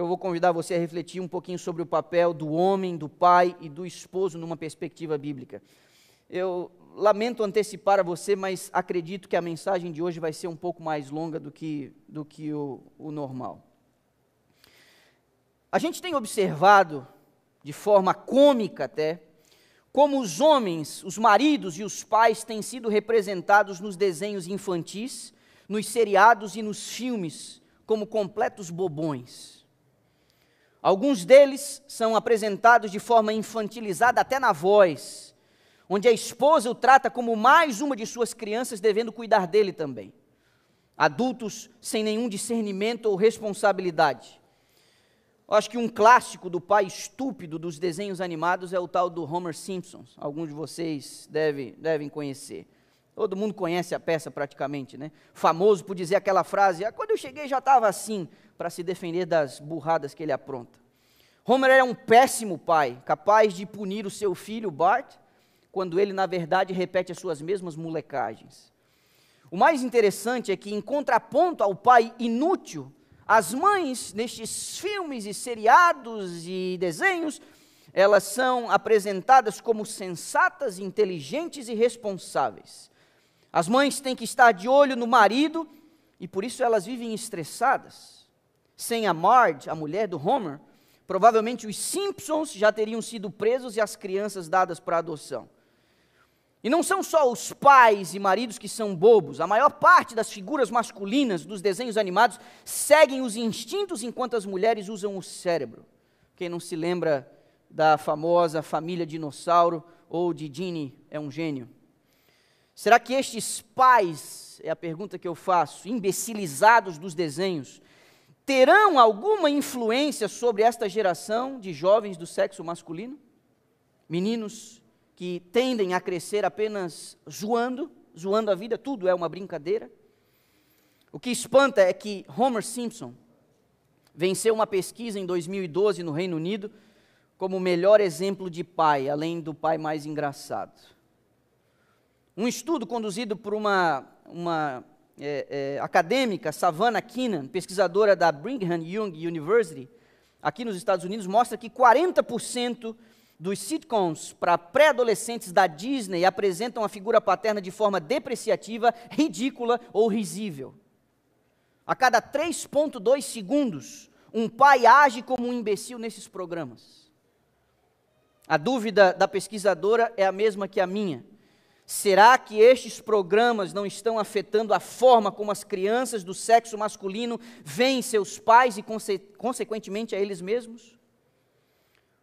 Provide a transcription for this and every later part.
eu vou convidar você a refletir um pouquinho sobre o papel do homem, do pai e do esposo numa perspectiva bíblica. Eu lamento antecipar a você, mas acredito que a mensagem de hoje vai ser um pouco mais longa do que, do que o, o normal. A gente tem observado, de forma cômica até, como os homens, os maridos e os pais têm sido representados nos desenhos infantis, nos seriados e nos filmes como completos bobões. Alguns deles são apresentados de forma infantilizada até na voz, onde a esposa o trata como mais uma de suas crianças, devendo cuidar dele também. Adultos sem nenhum discernimento ou responsabilidade. Eu acho que um clássico do pai estúpido dos desenhos animados é o tal do Homer Simpson. Alguns de vocês deve, devem conhecer. Todo mundo conhece a peça praticamente, né? Famoso por dizer aquela frase: ah, quando eu cheguei já estava assim, para se defender das burradas que ele apronta. Homer era um péssimo pai, capaz de punir o seu filho Bart, quando ele, na verdade, repete as suas mesmas molecagens. O mais interessante é que, em contraponto ao pai inútil, as mães, nestes filmes e seriados e desenhos, elas são apresentadas como sensatas, inteligentes e responsáveis. As mães têm que estar de olho no marido e por isso elas vivem estressadas. Sem a Marge, a mulher do Homer, provavelmente os Simpsons já teriam sido presos e as crianças dadas para adoção. E não são só os pais e maridos que são bobos. A maior parte das figuras masculinas dos desenhos animados seguem os instintos enquanto as mulheres usam o cérebro. Quem não se lembra da famosa família dinossauro ou de Ginny é um gênio. Será que estes pais, é a pergunta que eu faço, imbecilizados dos desenhos, terão alguma influência sobre esta geração de jovens do sexo masculino? Meninos que tendem a crescer apenas zoando, zoando a vida, tudo é uma brincadeira. O que espanta é que Homer Simpson venceu uma pesquisa em 2012 no Reino Unido como o melhor exemplo de pai, além do pai mais engraçado. Um estudo conduzido por uma, uma é, é, acadêmica, Savannah Keenan, pesquisadora da Brigham Young University, aqui nos Estados Unidos, mostra que 40% dos sitcoms para pré-adolescentes da Disney apresentam a figura paterna de forma depreciativa, ridícula ou risível. A cada 3,2 segundos, um pai age como um imbecil nesses programas. A dúvida da pesquisadora é a mesma que a minha. Será que estes programas não estão afetando a forma como as crianças do sexo masculino veem seus pais e, conse consequentemente, a eles mesmos?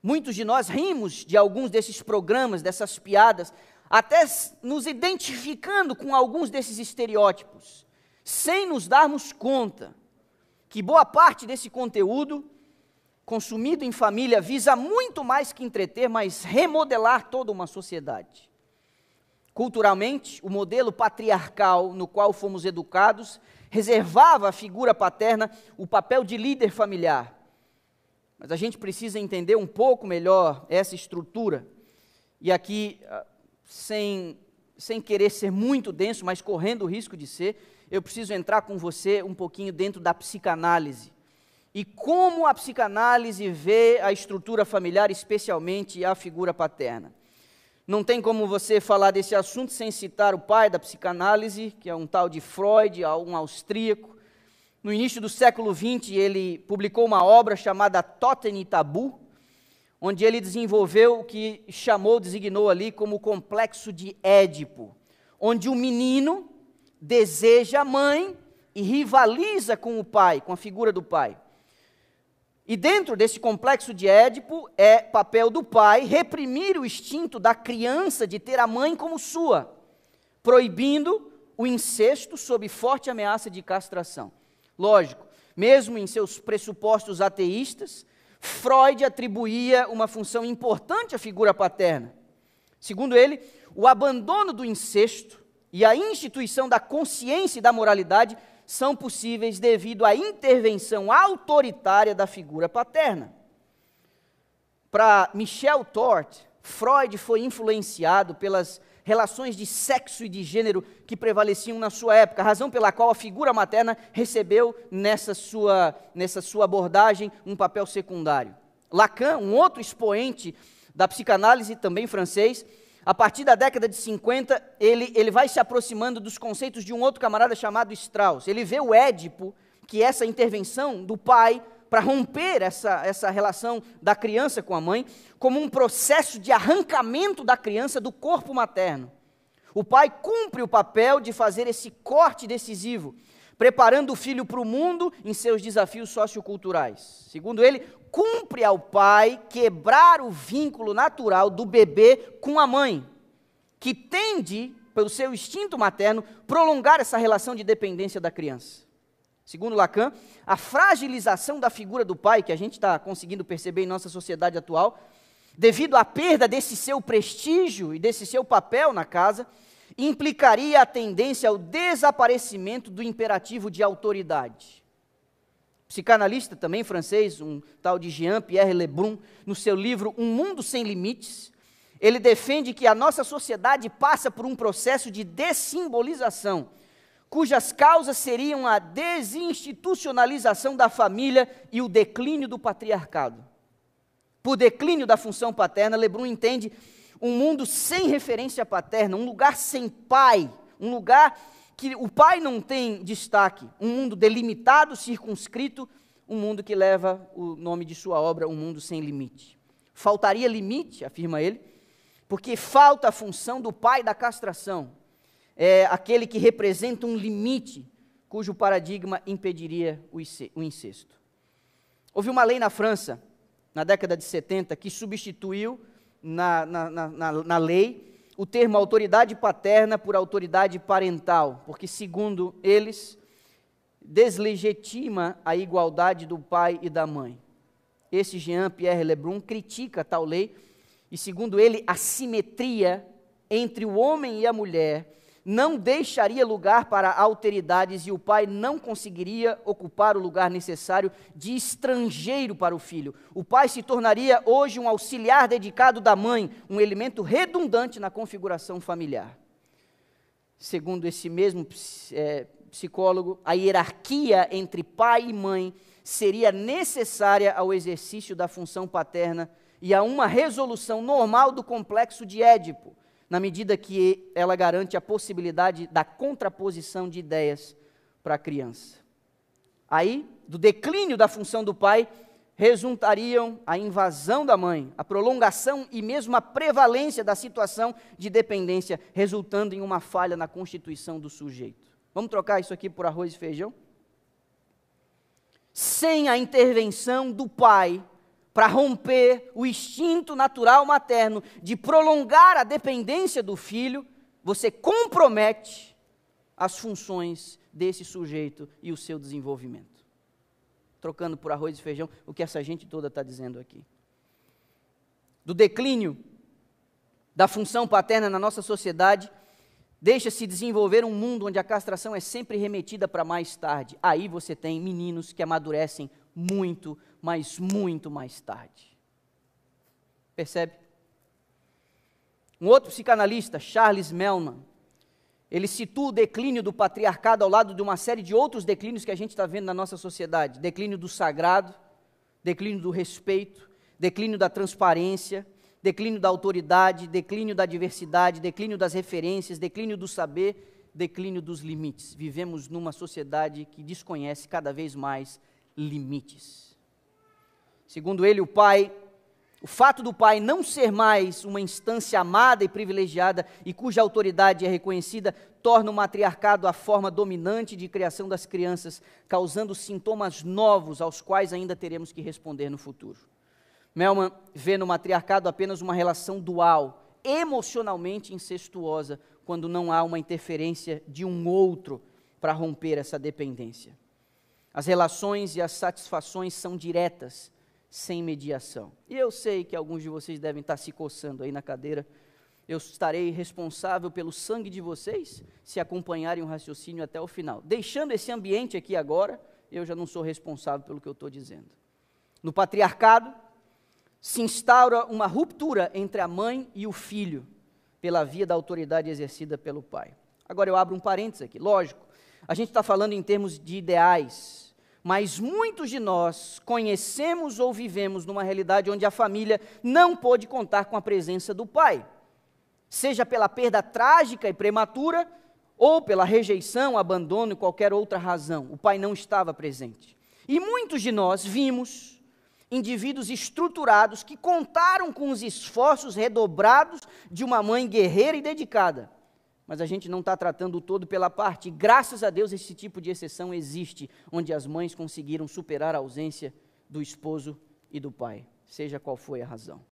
Muitos de nós rimos de alguns desses programas, dessas piadas, até nos identificando com alguns desses estereótipos, sem nos darmos conta que boa parte desse conteúdo consumido em família visa muito mais que entreter, mas remodelar toda uma sociedade. Culturalmente, o modelo patriarcal no qual fomos educados reservava à figura paterna o papel de líder familiar. Mas a gente precisa entender um pouco melhor essa estrutura. E aqui, ah, sem, sem querer ser muito denso, mas correndo o risco de ser, eu preciso entrar com você um pouquinho dentro da psicanálise. E como a psicanálise vê a estrutura familiar, especialmente a figura paterna. Não tem como você falar desse assunto sem citar o pai da psicanálise, que é um tal de Freud, um austríaco. No início do século XX, ele publicou uma obra chamada Totem e Tabu, onde ele desenvolveu o que chamou, designou ali como o complexo de Édipo, onde o menino deseja a mãe e rivaliza com o pai, com a figura do pai. E dentro desse complexo de Édipo, é papel do pai reprimir o instinto da criança de ter a mãe como sua, proibindo o incesto sob forte ameaça de castração. Lógico, mesmo em seus pressupostos ateístas, Freud atribuía uma função importante à figura paterna. Segundo ele, o abandono do incesto e a instituição da consciência e da moralidade são possíveis devido à intervenção autoritária da figura paterna. Para Michel Tort, Freud foi influenciado pelas relações de sexo e de gênero que prevaleciam na sua época, razão pela qual a figura materna recebeu nessa sua, nessa sua abordagem um papel secundário. Lacan, um outro expoente da psicanálise, também francês, a partir da década de 50, ele, ele vai se aproximando dos conceitos de um outro camarada chamado Strauss. Ele vê o Édipo, que é essa intervenção do pai para romper essa, essa relação da criança com a mãe, como um processo de arrancamento da criança do corpo materno. O pai cumpre o papel de fazer esse corte decisivo preparando o filho para o mundo em seus desafios socioculturais. Segundo ele, cumpre ao pai quebrar o vínculo natural do bebê com a mãe, que tende, pelo seu instinto materno, prolongar essa relação de dependência da criança. Segundo Lacan, a fragilização da figura do pai, que a gente está conseguindo perceber em nossa sociedade atual, devido à perda desse seu prestígio e desse seu papel na casa, implicaria a tendência ao desaparecimento do imperativo de autoridade. Psicanalista também francês, um tal de Jean-Pierre Lebrun, no seu livro Um Mundo Sem Limites, ele defende que a nossa sociedade passa por um processo de dessimbolização, cujas causas seriam a desinstitucionalização da família e o declínio do patriarcado. Por declínio da função paterna, Lebrun entende um mundo sem referência paterna, um lugar sem pai, um lugar que o pai não tem destaque, um mundo delimitado, circunscrito, um mundo que leva o nome de sua obra, um mundo sem limite. Faltaria limite, afirma ele, porque falta a função do pai da castração, é aquele que representa um limite cujo paradigma impediria o incesto. Houve uma lei na França, na década de 70, que substituiu na, na, na, na lei o termo autoridade paterna por autoridade parental, porque, segundo eles, deslegitima a igualdade do pai e da mãe. Esse Jean-Pierre Lebrun critica tal lei e, segundo ele, a simetria entre o homem e a mulher não deixaria lugar para alteridades e o pai não conseguiria ocupar o lugar necessário de estrangeiro para o filho. O pai se tornaria hoje um auxiliar dedicado da mãe, um elemento redundante na configuração familiar. Segundo esse mesmo é, psicólogo, a hierarquia entre pai e mãe seria necessária ao exercício da função paterna e a uma resolução normal do complexo de Édipo, na medida que ela garante a possibilidade da contraposição de ideias para a criança. Aí, do declínio da função do pai, resultariam a invasão da mãe, a prolongação e mesmo a prevalência da situação de dependência, resultando em uma falha na constituição do sujeito. Vamos trocar isso aqui por arroz e feijão? Sem a intervenção do pai, para romper o instinto natural materno de prolongar a dependência do filho, você compromete as funções desse sujeito e o seu desenvolvimento. Trocando por arroz e feijão, o que essa gente toda está dizendo aqui. Do declínio da função paterna na nossa sociedade, deixa-se desenvolver um mundo onde a castração é sempre remetida para mais tarde. Aí você tem meninos que amadurecem muito mas muito mais tarde. Percebe? Um outro psicanalista, Charles Melman, ele situa o declínio do patriarcado ao lado de uma série de outros declínios que a gente está vendo na nossa sociedade: declínio do sagrado, declínio do respeito, declínio da transparência, declínio da autoridade, declínio da diversidade, declínio das referências, declínio do saber, declínio dos limites. Vivemos numa sociedade que desconhece cada vez mais limites. Segundo ele, o pai, o fato do pai não ser mais uma instância amada e privilegiada e cuja autoridade é reconhecida, torna o matriarcado a forma dominante de criação das crianças, causando sintomas novos aos quais ainda teremos que responder no futuro. Melman vê no matriarcado apenas uma relação dual, emocionalmente incestuosa, quando não há uma interferência de um outro para romper essa dependência. As relações e as satisfações são diretas, sem mediação. E eu sei que alguns de vocês devem estar se coçando aí na cadeira. Eu estarei responsável pelo sangue de vocês se acompanharem o raciocínio até o final. Deixando esse ambiente aqui agora, eu já não sou responsável pelo que eu estou dizendo. No patriarcado, se instaura uma ruptura entre a mãe e o filho, pela via da autoridade exercida pelo pai. Agora eu abro um parênteses aqui, lógico, a gente está falando em termos de ideais, mas muitos de nós conhecemos ou vivemos numa realidade onde a família não pôde contar com a presença do pai, seja pela perda trágica e prematura, ou pela rejeição, abandono e qualquer outra razão. O pai não estava presente. E muitos de nós vimos indivíduos estruturados que contaram com os esforços redobrados de uma mãe guerreira e dedicada mas a gente não está tratando o todo pela parte. Graças a Deus, esse tipo de exceção existe, onde as mães conseguiram superar a ausência do esposo e do pai, seja qual foi a razão.